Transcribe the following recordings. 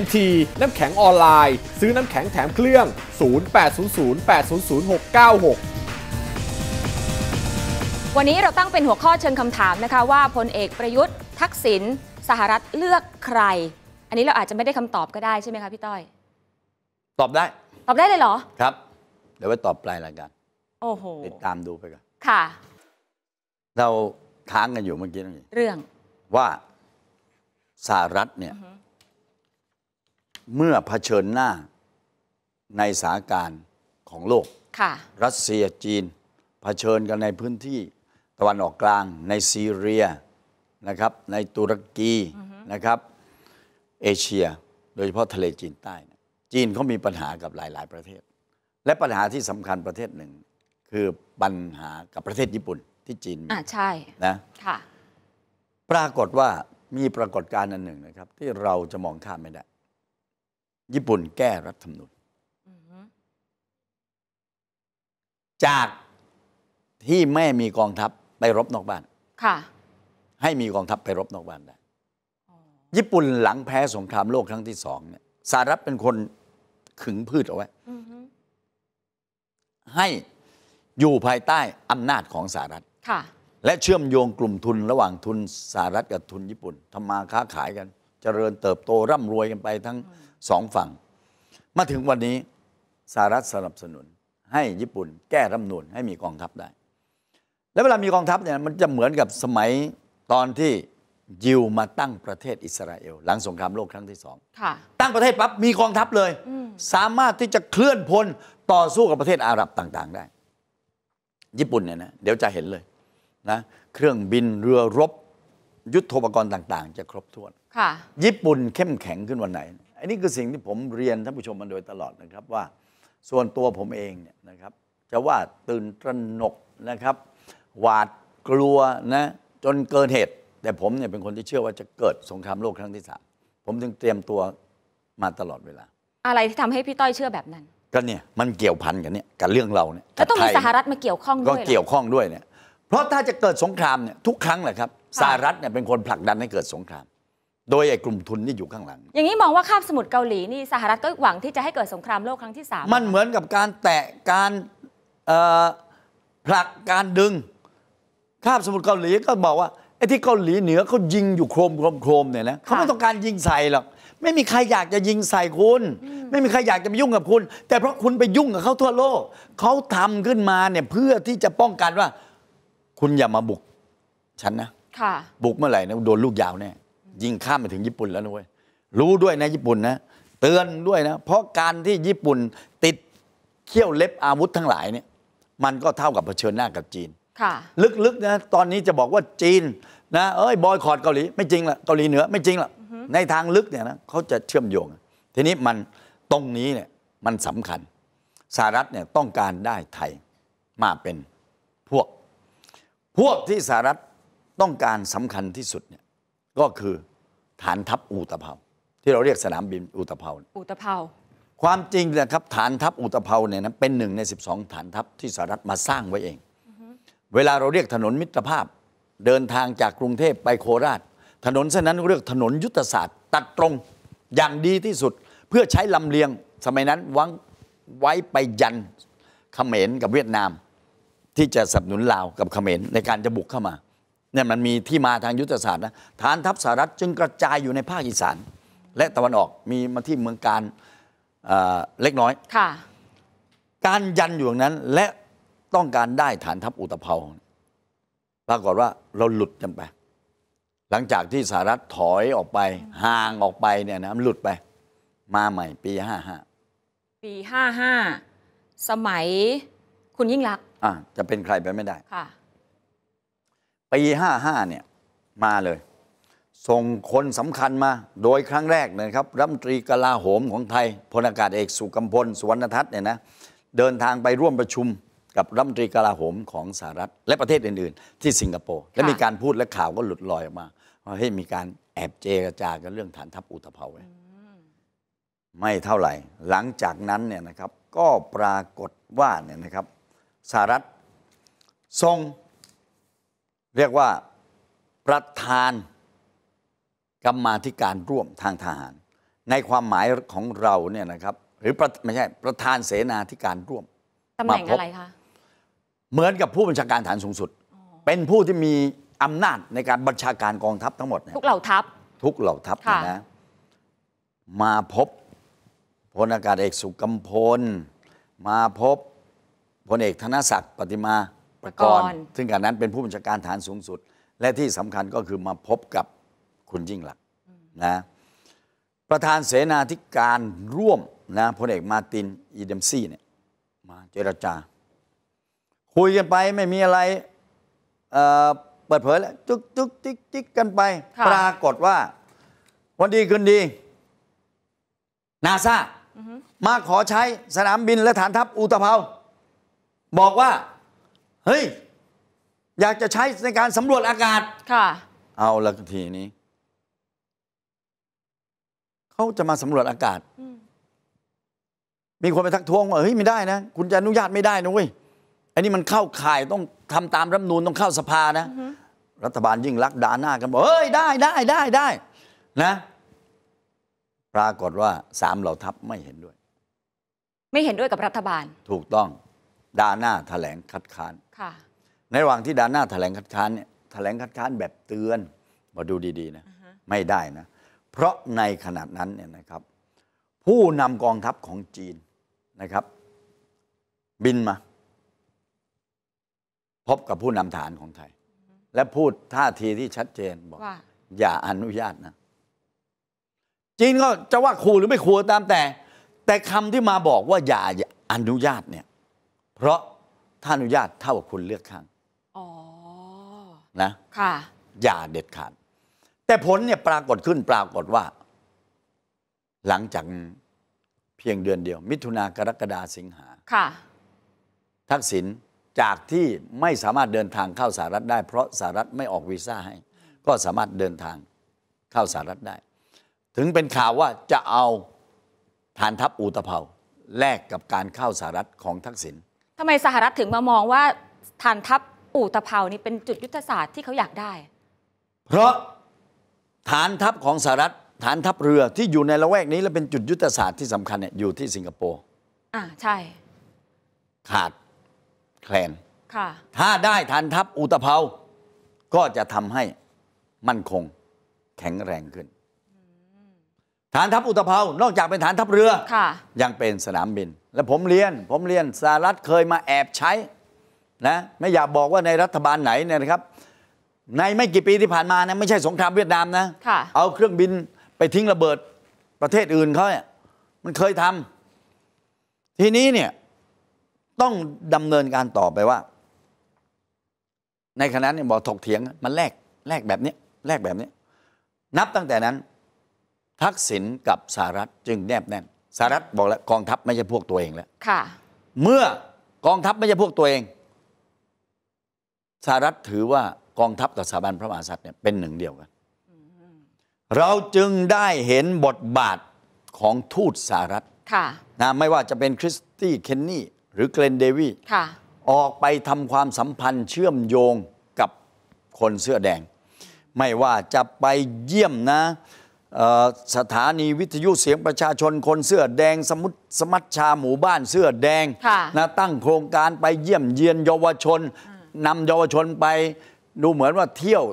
NT น้ำแข็งออนไลน์ ซื้อน้ำแข็งแถมเครื่อง 0800800696 วันนี้เราตั้งเป็นหัวข้อเชิงคำถามนะคะ ว่าพลเอกประยุทธ์ทักษิณสหรัฐเลือกใคร อันนี้เราอาจจะไม่ได้คำตอบก็ได้ใช่ไหมคะพี่ต้อย ตอบได้ตอบได้เลยเหรอครับ เดี๋ยวไว้ตอบปลายรายการโอ้โหติดตามดูไปกันค่ะ เราค้างกันอยู่เมื่อกี้นั่นเองเรื่องว่าสหรัฐเนี่ยเมื่อเผชิญหน้าในสถานการณ์ของโลก รัสเซียจีนเผชิญกันในพื้นที่ตะวันออกกลาง ในซีเรียนะครับในตุรกีนะครับเอเชียโดยเฉพาะทะเลจีนใต้ จีนเขามีปัญหากับหลายๆประเทศ และปัญหาที่สำคัญประเทศหนึ่ง คือปัญหากับประเทศญี่ปุ่นที่จีนอ่าใช่นะค่ะปรากฏว่ามีปรากฏการณ์อันหนึ่งนะครับที่เราจะมองข้ามไม่ได้ญี่ปุ่นแก้รัฐธรรมนูญจากที่แม่มีกองทัพไปรบนอกบ้าน ค่ะ ให้มีกองทัพไปรบนอกบ้านได้ ญี่ปุ่นหลังแพ้สงครามโลกครั้งที่สองเนี่ยสหรัฐเป็นคนขึงพืชเอาไว้ ให้อยู่ภายใต้อำนาจของสหรัฐค่ะ และเชื่อมโยงกลุ่มทุนระหว่างทุนสหรัฐกับทุน ญี่ปุ่น ทำมาค้าขายกันจเจริญเติบโตร่ำรวยกันไป ทั้งสองฝั่งมาถึงวันนี้สหรัฐสนับสนุน ให้ญี่ปุ่นแก้รัฐนูนให้มีกองทัพได้ แล้วเวลามีกองทัพเนี่ยมันจะเหมือนกับสมัยตอนที่ยิวมาตั้งประเทศอิสราเอลหลังสงครามโลกครั้งที่สองตั้งประเทศปั๊บมีกองทัพเลยสามารถที่จะเคลื่อนพล ต่อสู้กับประเทศอาหรับต่าง ๆ ได้ญี่ปุ่นเนี่ยนะเดี๋ยวจะเห็นเลยนะเครื่องบินเรือรบ ยุทธปกรณ์ต่าง ๆ จะครบถ้วนญี่ปุ่นเข้มแข็งขึ้นวันไหนอันนี้คือสิ่งที่ผมเรียน ท่านผู้ชมมาโดยตลอดนะครับ ว่าส่วนตัวผมเองเนี่ยนะครับ จะว่าตื่นตระหนกนะครับ หวาดกลัวนะจนเกินเหตุ แต่ผมเนี่ยเป็นคนที่เชื่อว่าจะเกิดสงครามโลกครั้งที่สามผมจึงเตรียมตัวมาตลอดเวลา อะไรที่ทำให้พี่ต้อยเชื่อแบบนั้น ก็เนี่ยมันเกี่ยวพันกันเนี่ยกับเรื่องเราเนี่ยก็ต้องมีสหรัฐมาเกี่ยวข้องด้วยก็เกี่ยวข้องด้วยเนี่ยเพราะถ้าจะเกิดสงครามเนี่ยทุกครั้งแหละครับสหรัฐเนี่ยเป็นคนผลักดันให้เกิดสงครามโดยไอ้กลุ่มทุนนี่อยู่ข้างหลัง อย่างนี้มองว่าคาบสมุทรเกาหลีนี่สหรัฐก็หวังที่จะให้เกิดสงครามโลกครั้งที่สามมันเหมือนกับการแตะการผลักการดึงคาบสมุทรเกาหลีก็บอกว่าไอ้ที่เกาหลีเหนือเขายิงอยู่โครมโครมโครมเนี่ยนะเขาไม่ต้องการยิงใส่หรอกไม่มีใครอยากจะยิงใส่คุณไม่มีใครอยากจะไปยุ่งกับคุณ แต่เพราะคุณไปยุ่งกับเขาทั่วโลกเขาทำขึ้นมาเนี่ยเพื่อที่จะป้องกันว่า คุณอย่ามาบุก ฉันนะบุกเมื่อไหร่นะโดนลูกยาวแน่ยิงข้ามไปถึงญี่ปุ่นแล้วนะเว้ยรู้ด้วยนะ ญี่ปุ่นนะ เตือนด้วยนะ เพราะการที่ญี่ปุ่นติดเขี้ยวเล็บอาวุธทั้งหลายเนี่ยมันก็เท่ากับเผชิญหน้ากับจีน ลึกๆนะตอนนี้จะบอกว่าจีนนะเอ้ยบอยคอรดเกาหลี ไม่จริงละเกาหลีเหนือ ไม่จริงละในทางลึกเนี่ยนะเขาจะเชื่อมโยง ทีนี้มันตรงนี้เนี่ยมันสำคัญสหรัฐเนี่ยต้องการได้ไทยมาเป็น พวก พวกที่สหรัฐต้องการสำคัญที่สุดเนี่ยก็คือฐานทัพอุตภเภา ที่เราเรียกสนามบินอุตภเภาอุตภเภาความจริงนะครับฐานทัพอุตภเภาเนี่ยนะเป็นหนึ่งใน 12 ฐานทัพที่สหรัฐมาสร้างไว้เอง เวลาเราเรียกถนนมิตรภาพเดินทางจากกรุงเทพไปโคราช ถนนเส้นนั้นเรียกถนนยุทธศาสตร์ ตัดตรงอย่างดีที่สุด เพื่อใช้ลำเลียง สมัยนั้นวังไว้ไปยันเขมรกับเวียดนาม ที่จะสนับสนุนลาวกับเขมรในการจะบุกเข้ามาเนี่ยมันมีที่มาทางยุทธศาสตร์นะฐานทัพสหรัฐจึงกระจายอยู่ในภาคอีสาน และตะวันออกมีมาที่เมืองการเล็กน้อยการยันอยู่อย่างนั้นและต้องการได้ฐานทัพอุตภเปาปรากฏว่าเราหลุดกันไป หลังจากที่สหรัฐถอยออกไปห่างออกไปเนี่ยนะหลุดไปมาใหม่ ปีห้าห้าปีห้าห้าสมัยคุณยิ่งรักอ่าจะเป็นใครไปไม่ได้ค่ะปีห้าห้าเนี่ย มาเลย ส่งคนสำคัญมา โดยครั้งแรกนะครับรัฐมนตรีกลาโหมของไทยพลอากาศเอกสุกัมพลสุวรรณทัศน์เนี่ยนะเดินทางไปร่วมประชุมกับรัฐมนตรีกลาโหมของสหรัฐและประเทศอื่นๆ ที่สิงคโปร์และมีการพูดและข่าวก็หลุดลอยออกมาว่าเฮ้ยมีการแอบเจรจากันเรื่องฐานทัพอุตภเปาไม่เท่าไหร่ หลังจากนั้นเนี่ยนะครับก็ปรากฏว่าเนี่ยนะครับสหรัฐส่งเรียกว่าประธานกรรมาธิการร่วมทางทหารในความหมายของเราเนี่ยนะครับ หรือไม่ใช่ประธานเสนาธิการร่วมตำแหน่งอะไรคะเหมือนกับผู้บัญชาการฐานสูงสุด เป็นผู้ที่มีอำนาจในการบัญชาการกองทัพทั้งหมดทุกเหล่าทัพทุกเหล่าทัพนะมาพบพลอากาศเอกสุกัมพล มาพบพลเอกธนศักดิ์ปฏิมาประกรณ์ซึ่งขณะนั้นเป็นผู้บัญชาการฐานสูงสุด และที่สำคัญก็คือมาพบกับคุณยิ่งหลักนะ ประธานเสนาธิการร่วมนะพลเอกมาตินอีเดมซี่เนี่ย มาเจรจา คุยกันไปไม่มีอะไรเเปิดเผยแล้วจุกจุกจิกจิกกันไป ปรากฏว่าวันดีคืนดี นาซามาขอใช้สนามบินและฐานทัพอุตภเปาบอกว่าเฮ้ย อยากจะใช้ในการสำรวจอากาศค่ะ เอาละทีนี้ เขาจะมาสำรวจอากาศมีคนไปทักท้วงว่าเฮ้ยไม่ได้นะ คุณจะอนุญาตไม่ได้นะเว้ยอันนี้มันเข้าข่ายต้องทำตามรัฐนูนต้องเข้าสภานะรัฐบาลยิ่งรักด่าหน้ากันบอกเฮ้ย ได้ได้ได้ได้นะ ปรากฏว่าสามเหล่าทัพไม่เห็นด้วย ไม่เห็นด้วยกับรัฐบาล ถูกต้องดาน่าแถลงคัดค้านในระหว่างที่ดาน่าแถลงคัดค้านเนี่ยแถลงคัดค้านแบบเตือนมาดูดีๆนะ ไม่ได้นะเพราะในขนาดนั้นเนี่ยนะครับ ผู้นำกองทัพของจีนนะครับ บินมา พบกับผู้นำฐานของไทย และพูดท่าทีที่ชัดเจนบอกอย่าอนุญาตนะจีนก็จะว่าขู่หรือไม่ขู่ตามแต่ แต่คำที่มาบอกว่าอย่าอนุญาตเนี่ยเพราะท่านอนุญาตเท่ากับคุณเลือกข้างนะค่ะอย่าเด็ดขาด แต่ผลเนี่ยปรากฏขึ้นปรากฏว่า หลังจากเพียงเดือนเดียว มิถุนากรกฎาสิงหาค่ะทักษิณจากที่ไม่สามารถเดินทางเข้าสหรัฐได้ เพราะสหรัฐไม่ออกวีซ่าให้ ก็สามารถเดินทางเข้าสหรัฐได้ ถึงเป็นข่าวว่าจะเอาฐานทัพอูตะเภาแลกกับการเข้าสหรัฐของทักษิณำไมสหรัฐถึงมามองว่าฐานทัพอู่ตะเภานี่เป็นจุดยุทธศาสตร์ที่เขาอยากได้ เพราะฐานทัพของสหรัฐฐานทัพเรือที่อยู่ในละแวก นี้ และเป็นจุดยุทธศาสตร์ที่สำคัญเนี่ยอยู่ที่สิงคโปร์ อ่าใช่ ขาดแคลน ค่ะ ถ้าได้ฐานทัพอุตะเภา ก็จะทำให้มั่นคงแข็งแรงขึ้นฐานทัพอุตภเปานอกจากเป็นฐานทัพเรือยังเป็นสนามบิน และผมเรียน ผมเรียนสหรัฐเคยมาแอบใช้นะ ไม่อยากบอกว่าในรัฐบาลไหนเนี่ยนะครับ ในไม่กี่ปีที่ผ่านมานะไม่ใช่สงครามเวียดนามนะะเอาเครื่องบินไปทิ้งระเบิดประเทศอื่นเขาเนี่ยมันเคยทำ ทีนี้เนี่ยต้องดำเนินการต่อไปว่า ในคณะเนี่ยบอกถกเถียงมันแลกแลกแบบนี้แลกแบบนี้นับตั้งแต่นั้นทักษิณกับสหรัฐจึงแนบแน่นสหรัฐบอกแล้วกองทัพไม่ใช่พวกตัวเองแล้วค่ะ เมื่อกองทัพไม่ใช่พวกตัวเองสหรัฐถือว่ากองทัพกับสถาบันพระมหากษัตริย์เนี่ยเป็นหนึ่งเดียวกัน เราจึงได้เห็นบทบาทของทูตสหรัฐนะไม่ว่าจะเป็นคริสตี้เคนนี่ หรือเกรนเดวีออกไปทำความสัมพันธ์เชื่อมโยงกับคนเสื้อแดง ไม่ว่าจะไปเยี่ยมนะสถานีวิทยุเสียงประชาชนคนเสื้อแดงสมุสมัชชาหมู่บ้านเสื้อแดงนะตั้งโครงการไปเยี่ยมเยียนเยาวชนนำเยาวชนไป ดูเหมือนว่าเที่ยว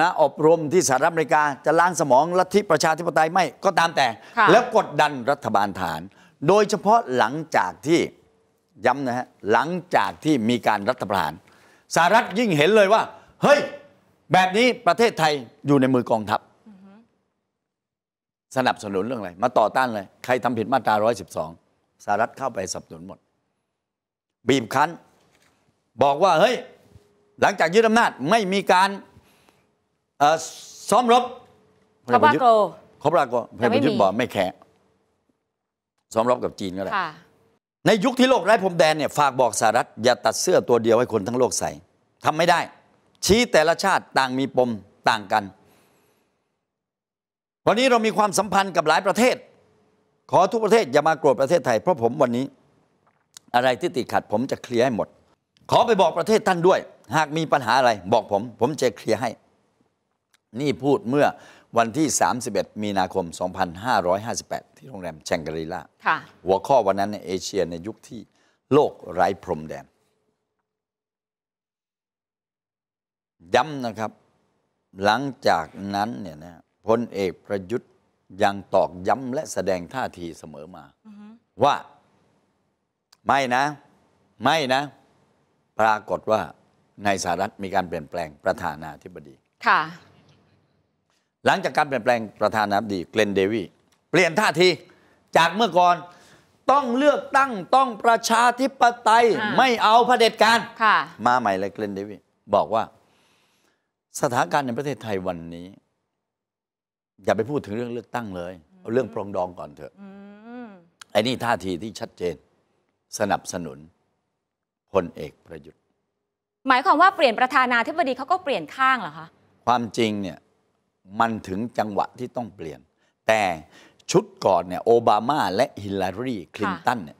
นะอบรมที่สหรัฐอเมริกาจะล้างสมองลัทธิประชาธิปไตยไม่ก็ตามแต่ แล้วกดดันรัฐบาลฐาน โดยเฉพาะหลังจากที่ย้ำนะฮะหลังจากที่มีการรัฐประหารสหรัฐยิ่งเห็นเลยว่าเฮ้ย แบบนี้ประเทศไทยอยู่ในมือกองทัพสนับสนุนเรื่องอะไร มาต่อต้านเลย ใครทำผิดมาตรา 112สหรัฐเข้าไปสนับสนุนหมด บีบคั้น บอกว่าเฮ้ยหลังจากยึดอำนาจ ไม่มีการซ้อมรบขบราโกขบราโกพลเอกประยุทธ์บอกไม่แขงซ้อมรบกับจีนก็ได้ในยุคที่โลกไร้พรมแดนเนี่ยฝากบอกสหรัฐอย่าตัดเสื้อตัวเดียวให้คนทั้งโลกใส่ ทำไม่ได้ ชี้แต่ละชาติต่างมีปมต่างกันวันนี้เรามีความสัมพันธ์กับหลายประเทศ ขอทุกประเทศอย่ามาโกรธประเทศไทย เพราะผมวันนี้ อะไรที่ติดขัดผมจะเคลียร์ให้หมด ขอไปบอกประเทศท่านด้วย หากมีปัญหาอะไรบอกผม ผมจะเคลียร์ให้ นี่พูดเมื่อวันที่ 31 มีนาคม 2558 ที่โรงแรมแชงกรีลาหัวข้อวันนั้นในเอเชียในยุคที่โลกไร้พรมแดนย้ำนะครับ หลังจากนั้นเนี่ยนะพลเอกประยุทธ์ยังตอกย้ำและแสดงท่าทีเสมอมาว่า ไม่นะ ไม่นะ ปรากฏว่าในสหรัฐมีการเปลี่ยนแปลงประธานาธิบดีค่ะหลังจากการเปลี่ยนแปลงประธานาธิบดีเกลนเดวีเปลี่ยนท่าทีจากเมื่อก่อนต้องเลือกตั้งต้องประชาธิปไตย ไม่เอาเผด็จการมาใหม่เลยเกลนเดวีบอกว่า สถานการณ์ในประเทศไทยวันนี้อย่าไปพูดถึงเรื่องเลือกตั้งเลยเอาเรื่องปรองดองก่อนเถอะไอ้นี่ท่าทีที่ชัดเจนสนับสนุนพลเอกประยุทธ์ หมายความว่าเปลี่ยนประธานาธิบดีเขาก็เปลี่ยนข้างเหรอคะความจริงเนี่ยมันถึงจังหวะที่ต้องเปลี่ยน แต่ชุดก่อนเนี่ยโอบามาและฮิลลารีคลินตันเนี่ย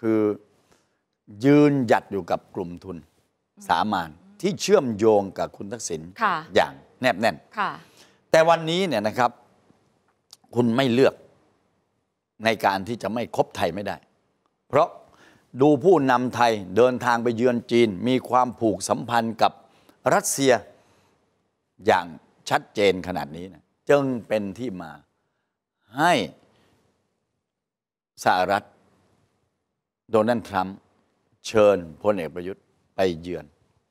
คือยืนหยัดอยู่กับกลุ่มทุนสามานที่เชื่อมโยงกับคุณทักษิณอย่างแนบแน่นแต่วันนี้เนี่ยนะครับคุณไม่เลือกในการที่จะไม่คบไทยไม่ได้ เพราะดูผู้นำไทยเดินทางไปเยือนจีน มีความผูกสัมพันธ์กับรัสเซียอย่างชัดเจนขนาดนี้นะจึงเป็นที่มาให้สหรัฐ โดนัลด์ทรัมป์เชิญพลเอกประยุทธ์ไปเยือน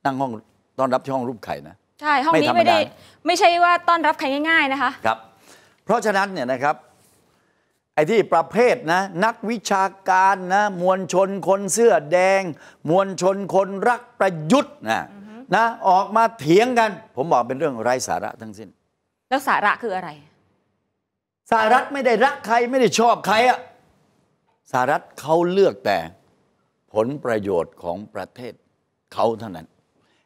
นั่งห้องต้อนรับที่ห้องรูปไข่นะใช่ ห้องนี้ไม่ได้ไม่ใช่ว่าต้อนรับใครง่าย ๆนะคะครับ เพราะฉะนั้นเนี่ยนะครับ ไอ้ที่ประเภทนะนักวิชาการนะมวลชนคนเสื้อแดง มวลชนคนรักประยุทธ์นะนะออกมาเถียงกัน ผมบอกเป็นเรื่องไร้สาระทั้งสิ้น แล้วสาระคืออะไร สารัฐไม่ได้รักใครไม่ได้ชอบใครอะสารัฐเขาเลือกแต่ผลประโยชน์ของประเทศเขาเท่านั้น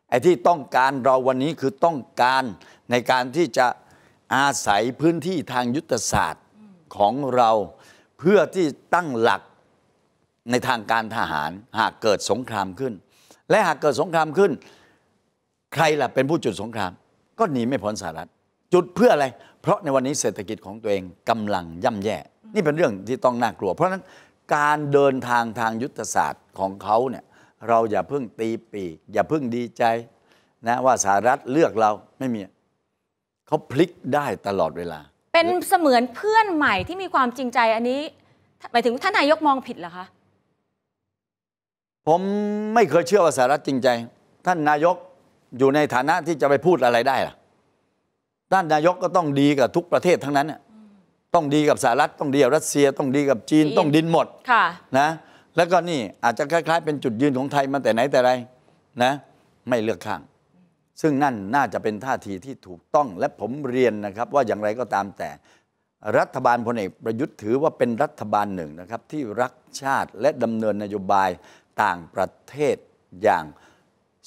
ไอ้ที่ต้องการเราวันนี้คือต้องการในการที่จะอาศัยพื้นที่ทางยุทธศาสตร์ของเราเพื่อที่ตั้งหลักในทางการทหาร หากเกิดสงครามขึ้น และหากเกิดสงครามขึ้น ใครล่ะเป็นผู้จุดสงคราม ก็หนีไม่พ้นสหรัฐ จุดเพื่ออะไร เพราะในวันนี้เศรษฐกิจของตัวเองกำลังย่ำแย่ นี่เป็นเรื่องที่ต้องน่ากลัว เพราะฉะนั้นการเดินทางทางยุทธศาสตร์ของเขาเนี่ยเราอย่าเพิ่งตีปีกอย่าเพิ่งดีใจ นะ ว่าสหรัฐเลือกเราไม่มีเขาพลิกได้ตลอดเวลา เป็นเสมือนเพื่อนใหม่ที่มีความจริงใจอันนี้หมายถึงท่านนายกมองผิดเหรอคะ ผมไม่เคยเชื่อว่าสหรัฐจริงใจ ท่านนายกอยู่ในฐานะที่จะไปพูดอะไรได้ล่ะท่านนายกก็ต้องดีกับทุกประเทศทั้งนั้นต้องดีกับสหรัฐ ต้องดีกับรัสเซียต้องดีกับจีนต้องดินหมดะนะแล้วก็นี่อาจจะคล้ายๆเป็นจุดยืนของไทยมาแต่ไหน แต่ไรนะไม่เลือกข้าง ซึ่งนั่นน่าจะเป็นท่าทีที่ถูกต้องและผมเรียนนะครับ ว่าอย่างไรก็ตามแต่ รัฐบาลพลเอกประยุทธ์ถือว่าเป็นรัฐบาลหนึ่งนะครับ ที่รักชาติและดำเนินนโยบายต่างประเทศอย่าง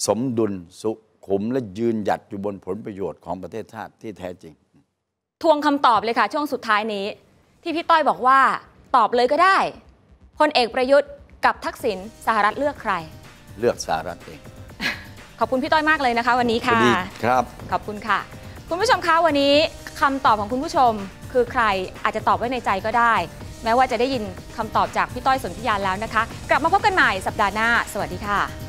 สมดุลสุขุมและยืนหยัดอยู่บนผลประโยชน์ของประเทศชาติที่แท้จริง ทวงคำตอบเลยค่ะช่วงสุดท้ายนี้ ที่พี่ต้อยบอกว่าตอบเลยก็ได้พลเอกประยุทธ์กับทักษิณสหรัฐเลือกใคร เลือกสหรัฐเอง ขอบคุณพี่ต้อยมากเลยนะคะ วันนี้ค่ะครับขอบคุณค่ะ คุณผู้ชมคะวันนี้ คำตอบของคุณผู้ชม คือใครอาจจะตอบไว้ในใจก็ได้ แม้ว่าจะได้ยินคำตอบจากพี่ต้อยสนธิยานแล้วนะคะกลับมาพบกันใหม่สัปดาห์หน้า สวัสดีค่ะ